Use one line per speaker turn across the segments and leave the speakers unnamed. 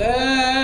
Yeah.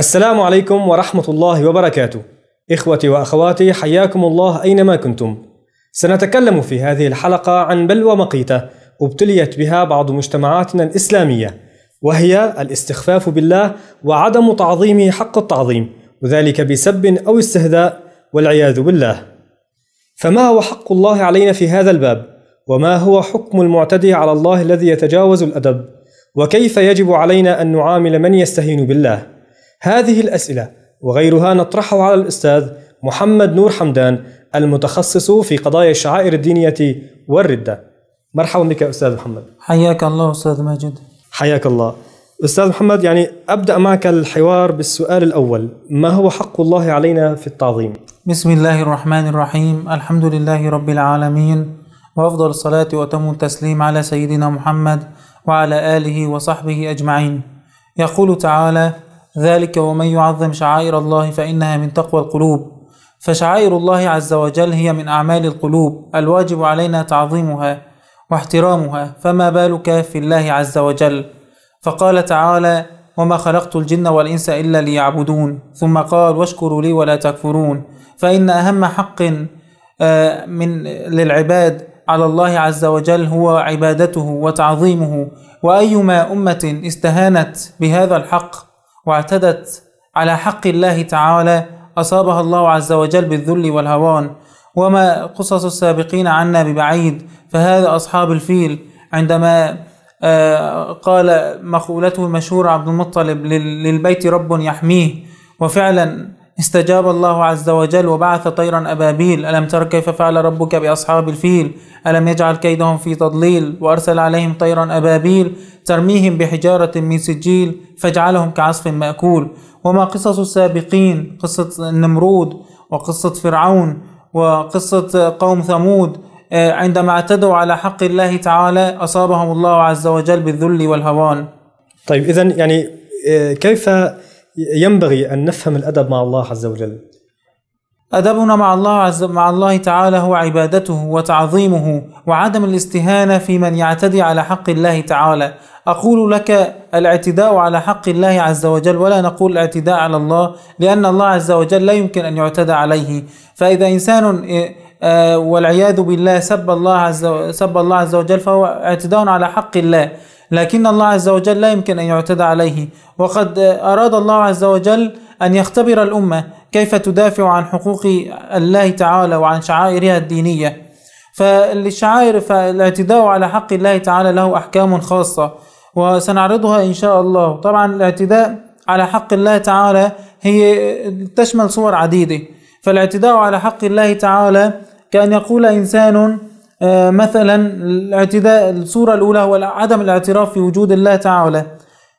السلام عليكم ورحمة الله وبركاته. إخوتي وأخواتي حياكم الله أينما كنتم. سنتكلم في هذه الحلقة عن بلوى مقيتة ابتليت بها بعض مجتمعاتنا الإسلامية وهي الاستخفاف بالله وعدم تعظيمه حق التعظيم وذلك بسب أو استهزاء والعياذ بالله. فما هو حق الله علينا في هذا الباب؟ وما هو حكم المعتدي على الله الذي يتجاوز الأدب؟ وكيف يجب علينا أن نعامل من يستهين بالله؟ هذه الأسئلة وغيرها نطرحها على الأستاذ محمد نور حمدان المتخصص في قضايا الشعائر الدينية والردة مرحبا بك أستاذ محمد
حياك الله أستاذ ماجد
حياك الله أستاذ محمد يعني أبدأ معك الحوار بالسؤال الأول ما هو حق الله علينا في التعظيم؟
بسم الله الرحمن الرحيم الحمد لله رب العالمين وأفضل الصلاة وأتم التسليم على سيدنا محمد وعلى آله وصحبه أجمعين يقول تعالى ذلك ومن يعظم شعائر الله فإنها من تقوى القلوب فشعائر الله عز وجل هي من أعمال القلوب الواجب علينا تعظيمها واحترامها فما بالك في الله عز وجل فقال تعالى وما خلقت الجن والإنس إلا ليعبدون ثم قال واشكروا لي ولا تكفرون فإن أهم حق آه، من للعباد على الله عز وجل هو عبادته وتعظيمه وأيما أمة استهانت بهذا الحق واعتدت على حق الله تعالى أصابها الله عز وجل بالذل والهوان وما قصص السابقين عنا ببعيد فهذا أصحاب الفيل عندما آه، قال مقولته المشهورة عبد المطلب للبيت رب يحميه وفعلا استجاب الله عز وجل وبعث طيرا أبابيل ألم تر كيف فعل ربك بأصحاب الفيل ألم يجعل كيدهم في تضليل وأرسل عليهم طيرا أبابيل ترميهم بحجارة من سجيل فجعلهم كعصف مأكول وما قصص السابقين قصة النمرود وقصة فرعون وقصة قوم ثمود عندما اعتدوا على حق الله تعالى أصابهم الله عز وجل بالذل والهوان طيب إذا يعني آه، كيف ينبغي أن نفهم
الأدب مع الله عز وجل
أدبنا مع الله عز مع الله تعالى هو عبادته وتعظيمه وعدم الاستهانة في من يعتدي على حق الله تعالى أقول لك الاعتداء على حق الله عز وجل ولا نقول الاعتداء على الله لأن الله عز وجل لا يمكن أن يعتدى عليه فإذا إنسان آه، والعياذ بالله سب الله عز سب الله عز وجل فهو اعتداء على حق الله لكن الله عز وجل لا يمكن أن يعتدى عليه وقد أراد الله عز وجل أن يختبر الأمة كيف تدافع عن حقوق الله تعالى وعن شعائرها الدينية فالشعائر فالاعتداء على حق الله تعالى له أحكام خاصة وسنعرضها إن شاء الله طبعا الاعتداء على حق الله تعالى هي تشمل صور عديدة فالاعتداء على حق الله تعالى كأن يقول إنسان آه، مثلا الاعتداء الصورة الأولى هو عدم الاعتراف في وجود الله تعالى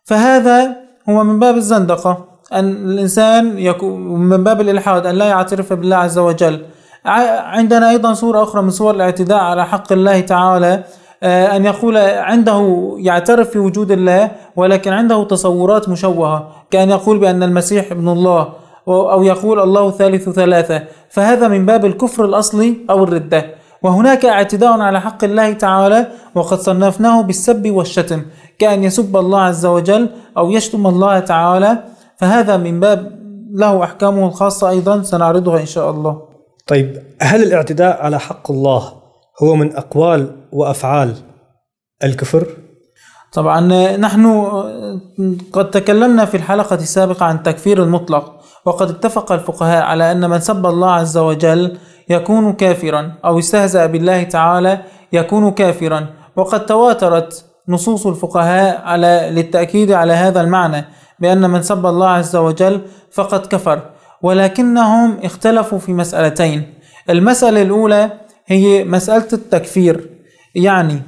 فهذا هو من باب الزندقة أن الإنسان يكون من باب الإلحاد أن لا يعترف بالله عز وجل عندنا أيضا صورة أخرى من صور الاعتداء على حق الله تعالى آه، أن يقول عنده يعترف في وجود الله ولكن عنده تصورات مشوهة كأن يقول بأن المسيح ابن الله أو يقول الله ثالث ثلاثة فهذا من باب الكفر الأصلي أو الردة وهناك اعتداء على حق الله تعالى وقد صنفناه بالسب والشتم كأن يسب الله عز وجل أو يشتم الله تعالى فهذا من باب له أحكامه الخاصة أيضا سنعرضها إن شاء الله طيب هل الاعتداء على حق الله هو من أقوال وأفعال الكفر؟ طبعا نحن آه، قد تكلمنا في الحلقة السابقة عن تكفير المطلق وقد اتفق الفقهاء على أن من سب الله عز وجل يكون كافرا أو استهزأ بالله تعالى يكون كافرا وقد تواترت نصوص الفقهاء على للتأكيد على هذا المعنى بأن من سب الله عز وجل فقد كفر ولكنهم اختلفوا في مسألتين المسألة الأولى هي مسألة التكفير يعني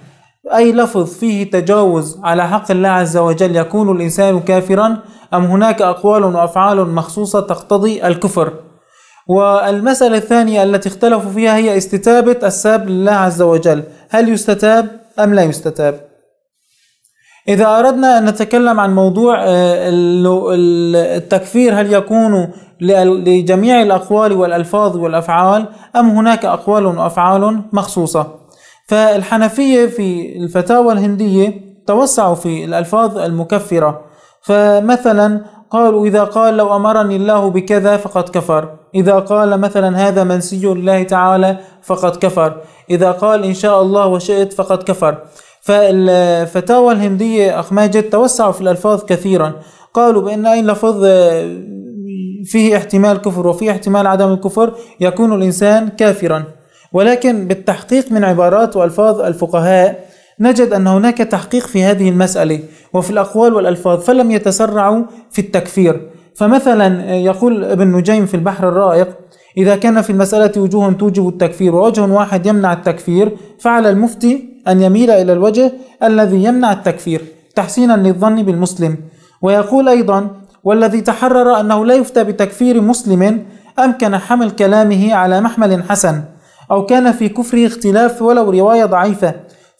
أي لفظ فيه تجاوز على حق الله عز وجل يكون الإنسان كافرا أم هناك أقوال وأفعال مخصوصة تقتضي الكفر والمسألة الثانية التي اختلفوا فيها هي استتابة الساب لله عز وجل هل يستتاب أم لا يستتاب إذا أردنا أن نتكلم عن موضوع آه، التكفير هل يكون لجميع الأقوال والألفاظ والأفعال أم هناك أقوال وأفعال مخصوصة فالحنفية في الفتاوى الهندية توسعوا في الألفاظ المكفرة فمثلا قالوا إذا قال لو أمرني الله بكذا فقد كفر إذا قال مثلا هذا منسي الله تعالى فقد كفر إذا قال إن شاء الله وشئت فقد كفر فالفتاوى الهندية أخماجد توسعوا في الألفاظ كثيرا قالوا بأن أي لفظ آه، فيه احتمال كفر وفيه احتمال عدم الكفر يكون الإنسان كافرا ولكن بالتحقيق من عبارات وألفاظ الفقهاء نجد أن هناك تحقيق في هذه المسألة وفي الأقوال والألفاظ فلم يتسرعوا في التكفير فمثلا يقول ابن نجيم في البحر الرائق إذا كان في المسألة وجوه توجب التكفير ووجه واحد يمنع التكفير فعلى المفتي أن يميل إلى الوجه الذي يمنع التكفير تحسينا للظن بالمسلم ويقول أيضا والذي تحرر أنه لا يفتى بتكفير مسلم أمكن حمل كلامه على محمل حسن أو كان في كفره اختلاف ولو رواية ضعيفة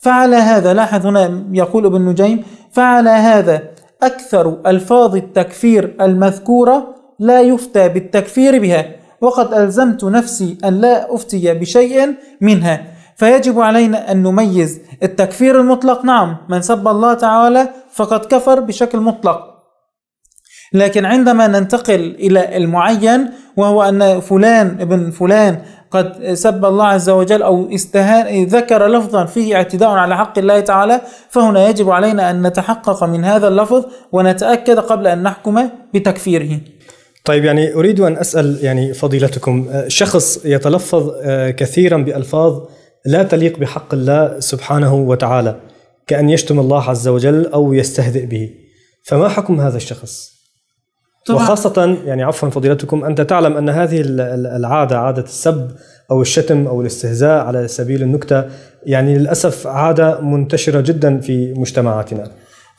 فعلى هذا لاحظ هنا يقول ابن نجيم فعلى هذا أكثر ألفاظ التكفير المذكورة لا يفتى بالتكفير بها وقد ألزمت نفسي أن لا أفتي بشيء منها فيجب علينا أن نميز التكفير المطلق نعم من سب الله تعالى فقد كفر بشكل مطلق لكن عندما ننتقل إلى المعين وهو أن فلان ابن فلان قد سب الله عز وجل أو استهان ذكر لفظا فيه اعتداء على حق الله تعالى فهنا يجب علينا أن نتحقق من هذا اللفظ ونتأكد قبل أن نحكم بتكفيره
طيب يعني أريد أن أسأل يعني فضيلتكم آه، شخص يتلفظ آه، كثيرا بألفاظ لا تليق بحق الله سبحانه وتعالى كأن يشتم الله عز وجل أو يستهزئ به فما حكم هذا الشخص؟ طبعا. وخاصة يعني عفوا فضيلتكم أنت تعلم أن هذه العادة عادة السب أو الشتم أو الاستهزاء على سبيل النكتة يعني للأسف عادة منتشرة جدا في مجتمعاتنا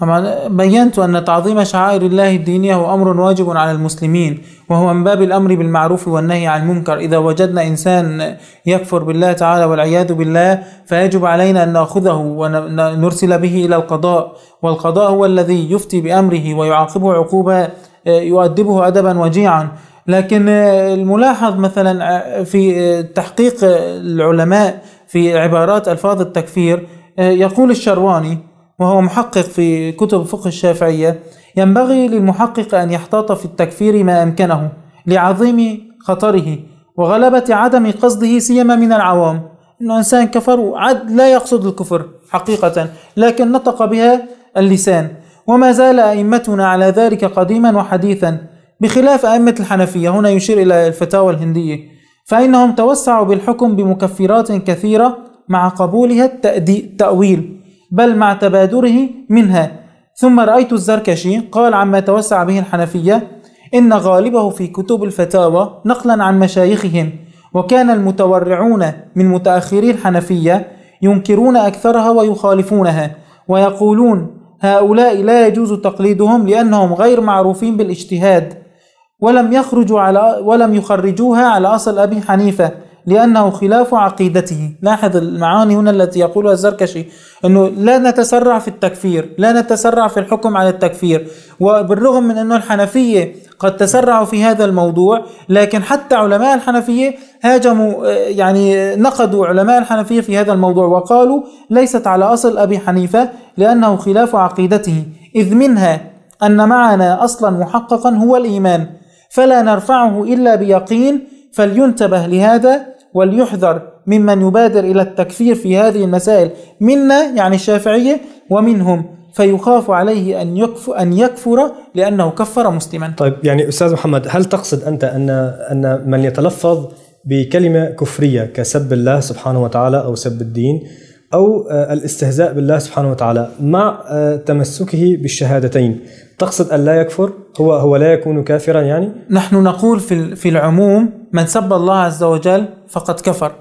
طبعا بينت أن تعظيم شعائر الله الدينية هو أمر واجب على المسلمين وهو من باب الأمر بالمعروف والنهي عن المنكر إذا وجدنا إنسان يكفر بالله تعالى والعياذ بالله فيجب علينا أن نأخذه ونرسل به إلى القضاء والقضاء هو الذي يفتي بأمره ويعاقبه عقوبة يؤدبه أدبا وجيعا لكن الملاحظ مثلا في تحقيق العلماء في عبارات ألفاظ التكفير يقول الشرواني وهو محقق في كتب فقه الشافعية ينبغي للمحقق أن يحتاط في التكفير ما أمكنه لعظيم خطره وغلبة عدم قصده سيما من العوام أنه إنسان كفر عد لا يقصد الكفر حقيقة لكن نطق بها اللسان وما زال أئمتنا على ذلك قديما وحديثا بخلاف أئمة الحنفية هنا يشير إلى الفتاوى الهندية فإنهم توسعوا بالحكم بمكفرات كثيرة مع قبولها التأويل بل مع تبادره منها ثم رأيت الزركشي قال عما توسع به الحنفية إن غالبه في كتب الفتاوى نقلا عن مشايخهم وكان المتورعون من متأخري الحنفية ينكرون أكثرها ويخالفونها ويقولون هؤلاء لا يجوز تقليدهم لأنهم غير معروفين بالاجتهاد ولم يخرجوا على ولم يخرجوها على أصل أبي حنيفة لأنه خلاف عقيدته لاحظ المعاني هنا التي يقولها الزركشي أنه لا نتسرع في التكفير لا نتسرع في الحكم على التكفير وبالرغم من أنه الحنفية قد تسرعوا في هذا الموضوع لكن حتى علماء الحنفية هاجموا آه، يعني نقدوا علماء الحنفية في هذا الموضوع وقالوا ليست على أصل أبي حنيفة لأنه خلاف عقيدته إذ منها أن معنا أصلا محققا هو الإيمان فلا نرفعه إلا بيقين فلينتبه لهذا وليحذر ممن يبادر إلى التكفير في هذه المسائل منا يعني الشافعية ومنهم فيخاف عليه أن يكفر, أن يكفر لأنه كفر مسلما
طيب يعني أستاذ محمد هل تقصد أنت أن, أن من يتلفظ بكلمة كفرية كسب الله سبحانه وتعالى أو سب الدين أو آه، الاستهزاء بالله سبحانه وتعالى مع آه، تمسكه بالشهادتين تقصد أن لا يكفر هو هو لا يكون كافرا يعني
نحن نقول في في العموم من سب الله عز وجل فقد كفر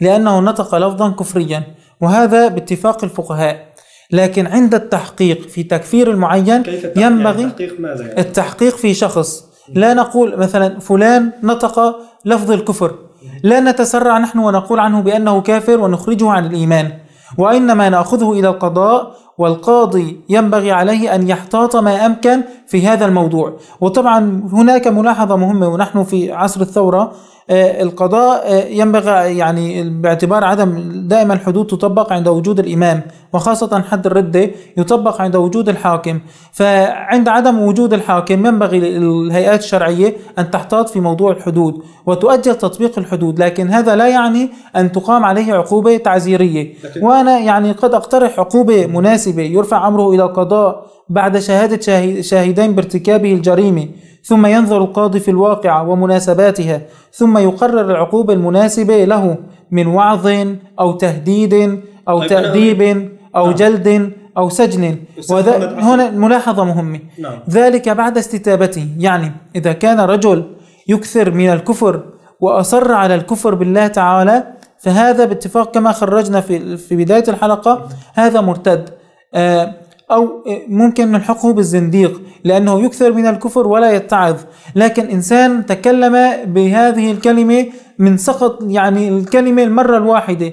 لأنه نطق لفظا كفريا وهذا باتفاق الفقهاء لكن عند التحقيق في تكفير المعين كيف يعني ينبغي يعني التحقيق ماذا يعني؟ التحقيق في شخص لا نقول مثلا فلان نطق لفظ الكفر لا نتسرع نحن ونقول عنه بأنه كافر ونخرجه عن الإيمان وإنما نأخذه إلى القضاء والقاضي ينبغي عليه أن يحتاط ما أمكن في هذا الموضوع وطبعا هناك ملاحظة مهمة ونحن في عصر الثورة آه، القضاء آه، ينبغي آه، يعني باعتبار عدم دائما الحدود تطبق عند وجود الإمام وخاصة حد الردة يطبق عند وجود الحاكم فعند عدم وجود الحاكم ينبغي للهيئات الشرعية أن تحتاط في موضوع الحدود وتؤجل تطبيق الحدود لكن هذا لا يعني أن تقام عليه عقوبة تعزيرية وأنا يعني قد أقترح عقوبة مناسبة يرفع أمره إلى القضاء بعد شهادة شاهدين بارتكابه الجريمة ثم ينظر القاضي في الواقع ومناسباتها ثم يقرر العقوبة المناسبة له من وعظ أو تهديد أو طيب تأديب أو نعم. جلد أو سجن وذ... هنا ملاحظة مهمة نعم. ذلك بعد استتابته يعني إذا كان رجل يكثر من الكفر وأصر على الكفر بالله تعالى فهذا باتفاق كما خرجنا في في بداية الحلقة هذا مرتد آه أو ممكن نلحقه بالزنديق لأنه يكثر من الكفر ولا يتعظ لكن إنسان تكلم بهذه الكلمة من سقط يعني الكلمة المرة الواحدة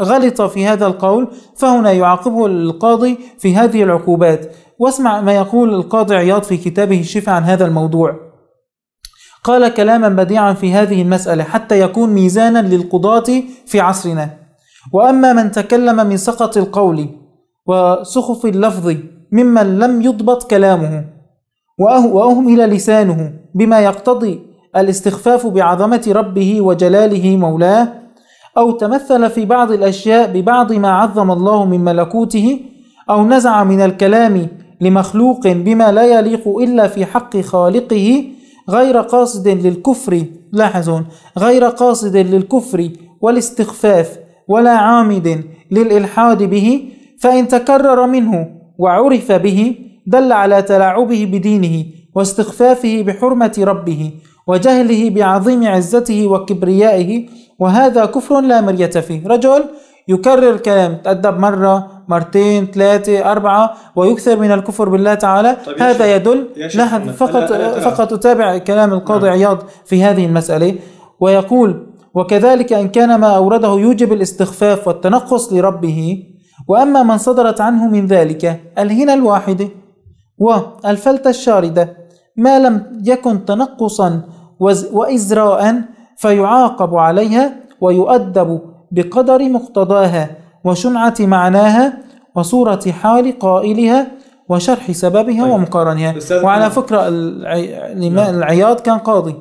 غلط في هذا القول فهنا يعاقبه القاضي في هذه العقوبات واسمع ما يقول القاضي عياض في كتابه الشفاء عن هذا الموضوع قال كلاما بديعا في هذه المسألة حتى يكون ميزانا للقضاة في عصرنا وأما من تكلم من سقط القول وسخف اللفظ ممن لم يضبط كلامه وأهم إلى لسانه بما يقتضي الاستخفاف بعظمة ربه وجلاله مولاه أو تمثل في بعض الأشياء ببعض ما عظم الله من ملكوته أو نزع من الكلام لمخلوق بما لا يليق إلا في حق خالقه غير قاصد للكفر لاحظوا غير قاصد للكفر والاستخفاف ولا عامد للإلحاد به فإن تكرر منه وعرف به دل على تلاعبه بدينه واستخفافه بحرمة ربه وجهله بعظيم عزته وكبريائه وهذا كفر لا مرية فيه رجل يكرر كلام تأدب مرة مرتين ثلاثة أربعة ويكثر من الكفر بالله تعالى طيب هذا شيخ. يدل نحن فقط فقط أتابع كلام القاضي نعم. عياض في هذه المسألة ويقول وكذلك إن كان ما أورده يوجب الاستخفاف والتنقص لربه وأما من صدرت عنه من ذلك الهنا الواحدة والفلتة الشاردة ما لم يكن تنقصا وإزراء فيعاقب عليها ويؤدب بقدر مقتضاها وشنعة معناها وصورة حال قائلها وشرح سببها طيب. ومقارنها وعلى فكرة العياض كان قاضي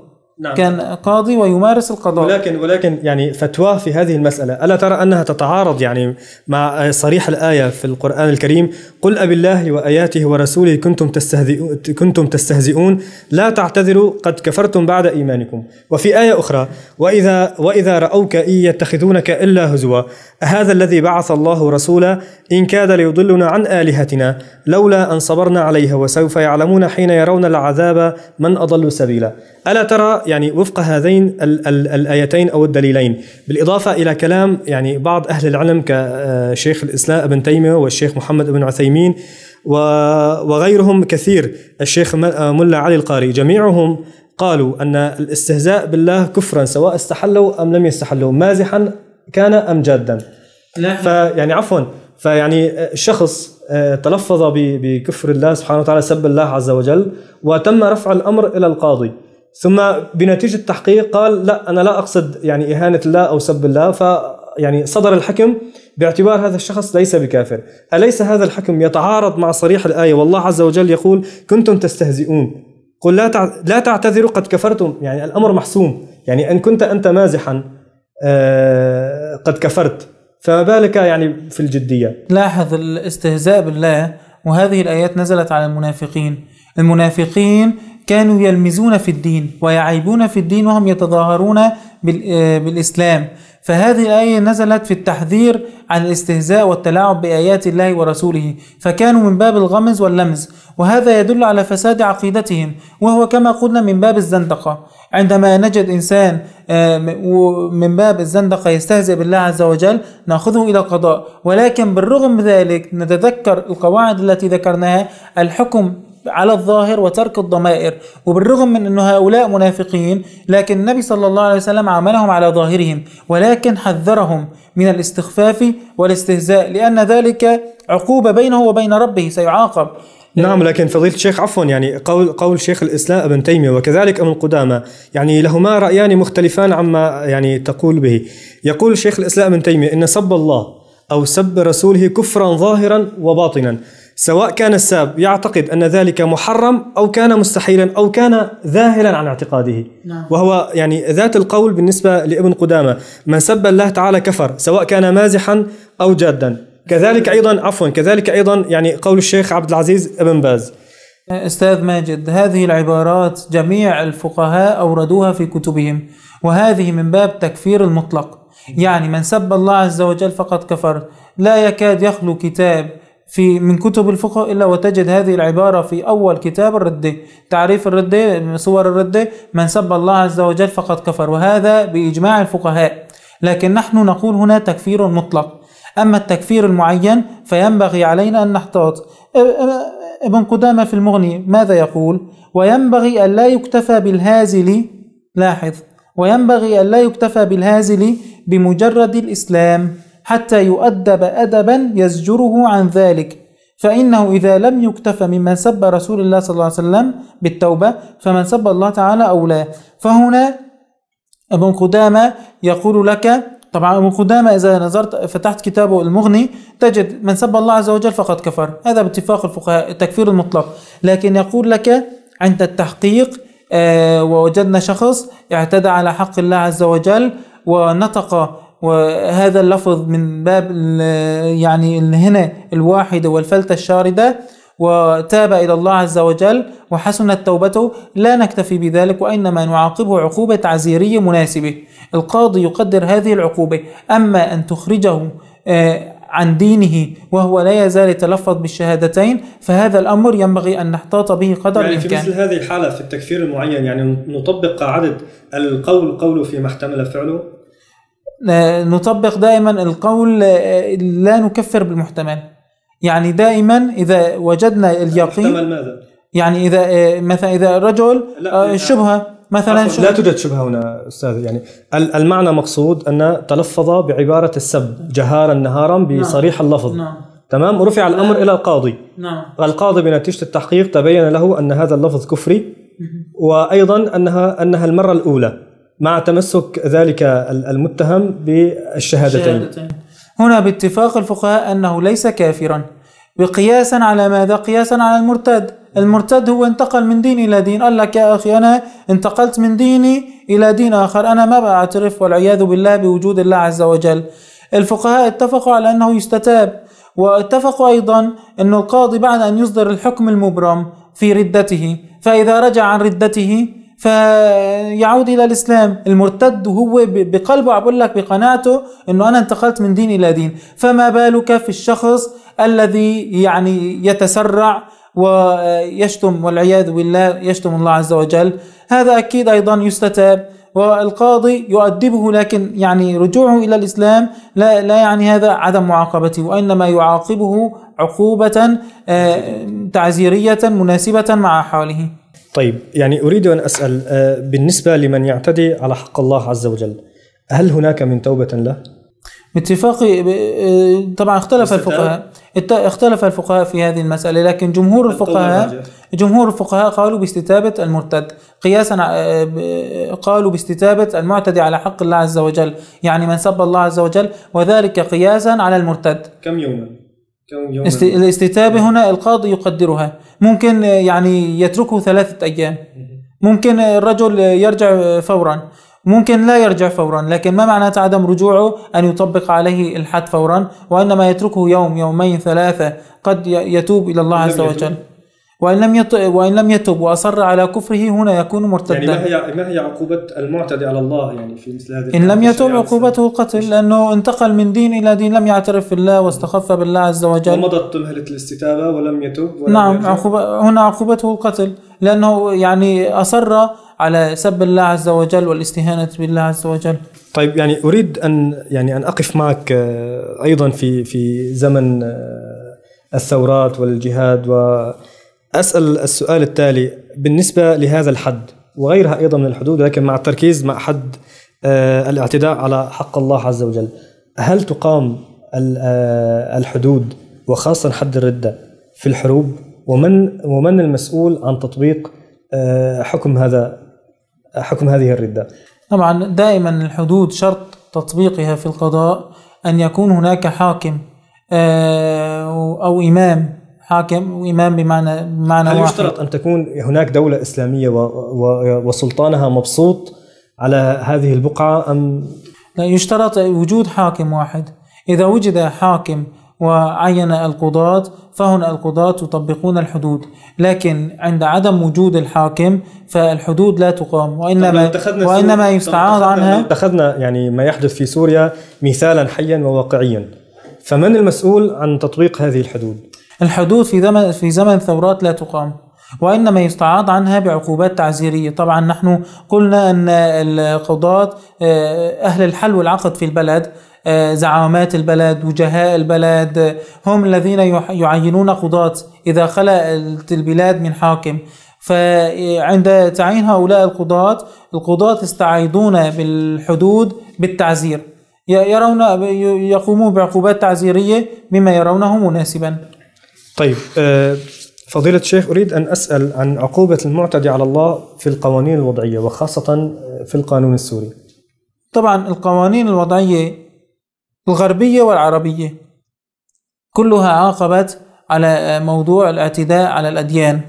نعم. كان قاضي ويمارس القضاء ولكن ولكن يعني فتواه في هذه المسألة ألا ترى أنها تتعارض يعني مع صريح الآية في القرآن الكريم قل ابي الله وآياته ورسوله كنتم تستهزئون كنتم تستهزئون لا تعتذروا قد كفرتم بعد إيمانكم وفي آية أخرى وإذا وإذا رأوك إن يتخذونك إلا هزوا أهذا الذي بعث الله رسولا إن كاد ليضلنا عن آلهتنا لولا أن صبرنا عليها وسوف يعلمون حين يرون العذاب من أضل سبيلا ألا ترى يعني وفق هذين الـ الـ الايتين او الدليلين بالاضافه الى كلام يعني بعض اهل العلم كشيخ آه، الاسلام ابن تيميه والشيخ محمد بن عثيمين وغيرهم كثير الشيخ آه، ملا علي القاري جميعهم قالوا ان الاستهزاء بالله كفرا سواء استحلوا ام لم يستحلوا مازحا كان ام جادا فيعني عفوا فيعني شخص آه، تلفظ بكفر الله سبحانه وتعالى سب الله عز وجل وتم رفع الامر الى القاضي ثم بنتيجه التحقيق قال لا انا لا اقصد يعني اهانه الله او سب الله ف يعني صدر الحكم باعتبار هذا الشخص ليس بكافر أليس هذا الحكم يتعارض مع صريح الآية والله عز وجل يقول كنتم تستهزئون قل لا لا تعتذروا قد كفرتم يعني الأمر محسوم يعني إن كنت أنت مازحا آه، قد كفرت فما بالك يعني في الجدية
لاحظ الاستهزاء بالله وهذه الآيات نزلت على المنافقين المنافقين كانوا يلمزون في الدين ويعيبون في الدين وهم يتظاهرون آه، بالإسلام فهذه الآية نزلت في التحذير عن الاستهزاء والتلاعب بآيات الله ورسوله فكانوا من باب الغمز واللمز وهذا يدل على فساد عقيدتهم وهو كما قلنا من باب الزندقة عندما نجد إنسان آه، من باب الزندقة يستهزئ بالله عز وجل نأخذه إلى القضاء ولكن بالرغم من ذلك نتذكر القواعد التي ذكرناها الحكم على الظاهر وترك الضمائر وبالرغم من أن هؤلاء منافقين لكن النبي صلى الله عليه وسلم عملهم على ظاهرهم ولكن حذرهم من الاستخفاف والاستهزاء لأن ذلك عقوبة بينه وبين ربه سيعاقب
نعم لكن فضيلة الشيخ عفوا يعني قول قول شيخ الاسلام ابن تيميه وكذلك ابن قدامه يعني لهما رايان مختلفان عما يعني تقول به يقول شيخ الاسلام ابن تيميه ان سب الله او سب رسوله كفرا ظاهرا وباطنا سواء كان الساب يعتقد أن ذلك محرم أو كان مستحيلا أو كان ذاهلا عن اعتقاده نعم. وهو يعني ذات القول بالنسبة لابن قدامة من سب الله تعالى كفر سواء كان مازحا أو جادا كذلك أيضا عفوا كذلك أيضا يعني قول الشيخ عبد العزيز
ابن باز أستاذ ماجد هذه العبارات جميع الفقهاء أوردوها في كتبهم وهذه من باب تكفير المطلق يعني من سب الله عز وجل فقد كفر لا يكاد يخلو كتاب في من كتب الفقه إلا وتجد هذه العبارة في أول كتاب الردة تعريف الردة صور الردة من سب الله عز وجل فقد كفر وهذا بإجماع الفقهاء لكن نحن نقول هنا تكفير مطلق أما التكفير المعين فينبغي علينا أن نحتاط ابن قدامة في المغني ماذا يقول وينبغي أن لا يكتفى بالهازل لاحظ وينبغي أن لا يكتفى بالهازل بمجرد الإسلام حتى يؤدب أدبا يزجره عن ذلك فإنه إذا لم يكتف ممن سب رسول الله صلى الله عليه وسلم بالتوبة فمن سب الله تعالى أولى فهنا ابن قدامة يقول لك طبعا ابن قدامة إذا نظرت فتحت كتابه المغني تجد من سب الله عز وجل فقد كفر هذا باتفاق الفقهاء التكفير المطلق لكن يقول لك عند التحقيق آه، ووجدنا شخص اعتدى على حق الله عز وجل ونطق وهذا اللفظ من باب يعني هنا الواحدة والفلتة الشاردة وتاب إلى الله عز وجل وحسنت توبته لا نكتفي بذلك وإنما نعاقبه عقوبة عزيرية مناسبة القاضي يقدر هذه العقوبة أما أن تخرجه آه، عن دينه وهو لا يزال يتلفظ بالشهادتين فهذا الأمر ينبغي أن نحتاط به قدر يعني الإمكان في مثل
هذه الحالة في التكفير المعين يعني نطبق قاعدة القول قوله فيما احتمل فعله
آه، نطبق دائما القول آه، لا نكفر بالمحتمل يعني دائما إذا وجدنا اليقين محتمل ماذا؟ يعني إذا آه، مثلا إذا رجل شبهة مثلا لا
توجد شبهه هنا استاذ يعني المعنى مقصود ان تلفظ بعباره السب جهارا نهارا نعم. بصريح نعم. اللفظ نعم. تمام رفع الامر نعم. الى القاضي نعم. القاضي بنتيجه التحقيق تبين له ان هذا اللفظ كفري وايضا انها انها المره الاولى مع تمسك ذلك المتهم بالشهادتين
هنا باتفاق الفقهاء أنه ليس كافرا بقياسا على ماذا؟ قياسا على المرتد المرتد هو انتقل من دين إلى دين قال لك يا أخي أنا انتقلت من ديني إلى دين آخر أنا ما بعترف والعياذ بالله بوجود الله عز وجل الفقهاء اتفقوا على أنه يستتاب واتفقوا أيضا أن القاضي بعد أن يصدر الحكم المبرم في ردته فإذا رجع عن ردته فيعود الى الاسلام المرتد هو بقلبه بقول لك بقناعته انه انا انتقلت من دين الى دين فما بالك في الشخص الذي يعني يتسرع ويشتم والعياذ بالله يشتم الله عز وجل هذا اكيد ايضا يستتاب والقاضي يؤدبه لكن يعني رجوعه الى الاسلام لا لا يعني هذا عدم معاقبته وانما يعاقبه عقوبه آه، تعزيريه مناسبه مع حاله طيب يعني أريد أن أسأل آه، بالنسبة لمن
يعتدي على حق الله عز وجل هل هناك من توبة له؟
اتفاقي آه، طبعا اختلف الفقهاء اختلف الفقهاء في هذه المسألة لكن جمهور الفقهاء جمهور الفقهاء قالوا باستتابة المرتد قياسا آه، قالوا باستتابة المعتدي على حق الله عز وجل يعني من سب الله عز وجل وذلك قياسا على المرتد كم يوما الاستتابة نعم. هنا القاضي يقدرها ممكن آه، يعني يتركه ثلاثة أيام ممكن آه، الرجل آه، يرجع فورا ممكن لا يرجع فورا لكن ما معنى عدم رجوعه أن يطبق عليه الحد فورا وإنما يتركه يوم يومين ثلاثة قد يتوب إلى الله عز وجل وإن لم يتب وإن لم يتب وأصر على كفره هنا يكون مرتدا. يعني ما
هي ما هي عقوبة المعتدي على الله يعني في مثل هذه إن لم
يتب عقوبته القتل لأنه انتقل من دين إلى دين لم يعترف بالله واستخف بالله عز وجل. ومضت
مهلة الاستتابة ولم يتب. ولم نعم
عقوبة هنا عقوبته القتل لأنه يعني أصر على سب الله عز وجل والاستهانة بالله عز وجل. طيب يعني أريد أن
يعني أن أقف معك آه، أيضا في في زمن آه، الثورات والجهاد و أسأل السؤال التالي بالنسبة لهذا الحد وغيرها أيضا من الحدود لكن مع التركيز مع حد آه، الاعتداء على حق الله عز وجل هل تقام آه، الحدود وخاصة حد الردة في الحروب ومن ومن المسؤول عن تطبيق آه، حكم هذا حكم هذه الردة
طبعا دائما الحدود شرط تطبيقها في القضاء أن يكون هناك حاكم أو إمام حاكم وامام بمعنى بمعنى هل يشترط
ان تكون هناك دوله اسلاميه و و وسلطانها مبسوط
على هذه البقعه ام لا يشترط وجود حاكم واحد اذا وجد حاكم وعين القضاة فهنا القضاة يطبقون الحدود لكن عند عدم وجود الحاكم فالحدود لا تقام وإنما, وإنما يستعاض عنها
اتخذنا يعني ما يحدث في سوريا مثالا حيا وواقعيا فمن المسؤول عن تطبيق هذه الحدود؟
الحدود في زمن في زمن ثورات لا تقام وإنما يستعاض عنها بعقوبات تعزيرية طبعا نحن قلنا أن القضاة آه، أهل الحل والعقد في البلد آه، زعامات البلد وجهاء البلد هم الذين يعينون قضاة إذا خلت البلاد من حاكم فعند تعيين هؤلاء القضاة القضاة يستعيضون بالحدود بالتعزير يرون يقومون بعقوبات تعزيرية بما يرونه مناسبا
طيب آه، فضيلة الشيخ أريد أن أسأل عن عقوبة المعتدي على الله في القوانين الوضعية وخاصة آه، في القانون السوري
طبعا القوانين الوضعية الغربية والعربية كلها عاقبت على آه، موضوع الاعتداء على الأديان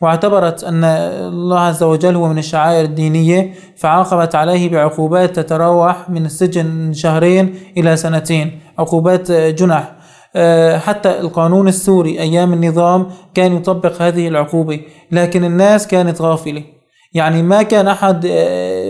واعتبرت أن الله عز وجل هو من الشعائر الدينية فعاقبت عليه بعقوبات تتراوح من السجن شهرين إلى سنتين عقوبات جنح آه، حتى القانون السوري أيام النظام كان يطبق هذه العقوبة لكن الناس كانت غافلة يعني ما كان أحد آه،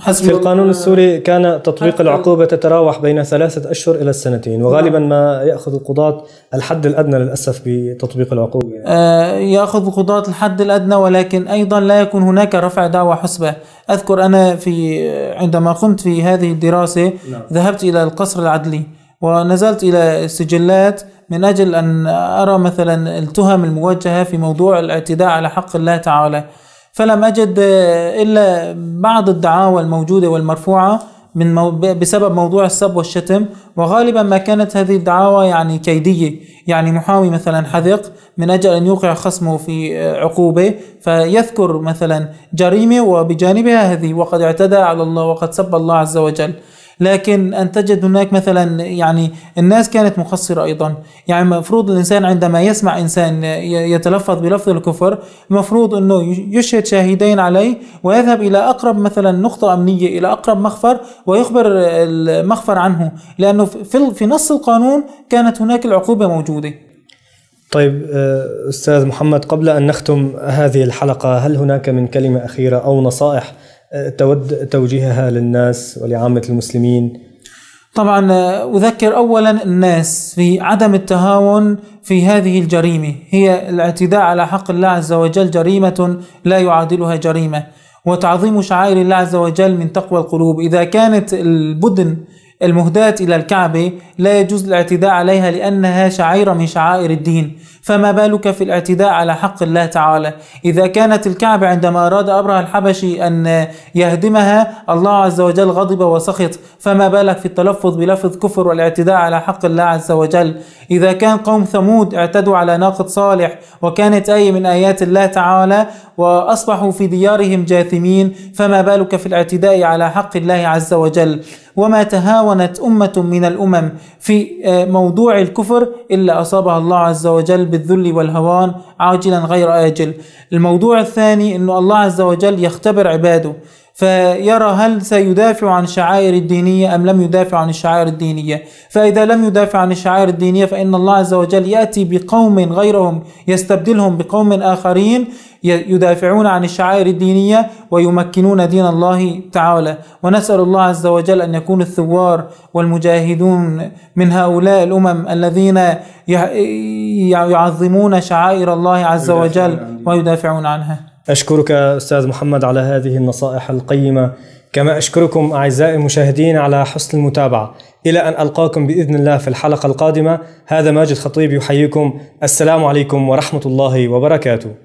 حسب في القانون السوري كان تطبيق العقوبة تتراوح بين ثلاثة أشهر إلى السنتين
وغالبا نعم. ما يأخذ القضاة الحد الأدنى للأسف بتطبيق العقوبة
آه، يأخذ القضاة الحد الأدنى ولكن أيضا لا يكون هناك رفع دعوى حسبة أذكر أنا في عندما قمت في هذه الدراسة نعم. ذهبت إلى القصر العدلي ونزلت إلى السجلات من أجل أن أرى مثلا التهم الموجهة في موضوع الاعتداء على حق الله تعالى فلم أجد إلا بعض الدعاوى الموجودة والمرفوعة من مو... بسبب موضوع السب والشتم وغالبا ما كانت هذه الدعاوى يعني كيدية يعني محاوي مثلا حذق من أجل أن يوقع خصمه في عقوبة فيذكر مثلا جريمة وبجانبها هذه وقد اعتدى على الله وقد سب الله عز وجل لكن أن تجد هناك مثلا يعني الناس كانت مقصرة أيضا يعني المفروض الإنسان عندما يسمع إنسان يتلفظ بلفظ الكفر المفروض أنه يشهد شاهدين عليه ويذهب إلى أقرب مثلا نقطة أمنية إلى أقرب مخفر ويخبر المخفر عنه لأنه في, في نص القانون كانت هناك العقوبة موجودة
طيب آه، أستاذ محمد قبل أن نختم هذه الحلقة هل هناك من كلمة أخيرة أو نصائح تود توجيهها للناس ولعامة المسلمين
طبعا آه، أذكر أولا الناس في عدم التهاون في هذه الجريمة هي الاعتداء على حق الله عز وجل جريمة لا يعادلها جريمة وتعظيم شعائر الله عز وجل من تقوى القلوب إذا كانت البدن المهداة إلى الكعبة لا يجوز الاعتداء عليها لأنها شعيرة من شعائر الدين فما بالك في الاعتداء على حق الله تعالى إذا كانت الكعبة عندما أراد أبرهة الحبشي أن يهدمها الله عز وجل غضب وسخط فما بالك في التلفظ بلفظ كفر والاعتداء على حق الله عز وجل إذا كان قوم ثمود اعتدوا على ناقة صالح وكانت آية من آيات الله تعالى وأصبحوا في ديارهم جاثمين فما بالك في الاعتداء على حق الله عز وجل وما تهاونت أمة من الأمم في آه، موضوع الكفر إلا أصابها الله عز وجل بالذل والهوان عاجلا غير آجل الموضوع الثاني أن الله عز وجل يختبر عباده فيرى هل سيدافع عن الشعائر الدينية أم لم يدافع عن الشعائر الدينية فإذا لم يدافع عن الشعائر الدينية فإن الله عز وجل يأتي بقوم غيرهم يستبدلهم بقوم آخرين يدافعون عن الشعائر الدينية ويمكنون دين الله تعالى ونسأل الله عز وجل أن يكون الثوار والمجاهدون من هؤلاء الأمم الذين يعظمون شعائر الله عز وجل ويدافعون عنها
أشكرك أستاذ محمد على هذه النصائح القيمة كما أشكركم أعزائي المشاهدين على حسن المتابعة إلى أن ألقاكم بإذن الله في الحلقة القادمة هذا ماجد خطيب يحييكم السلام عليكم ورحمة الله وبركاته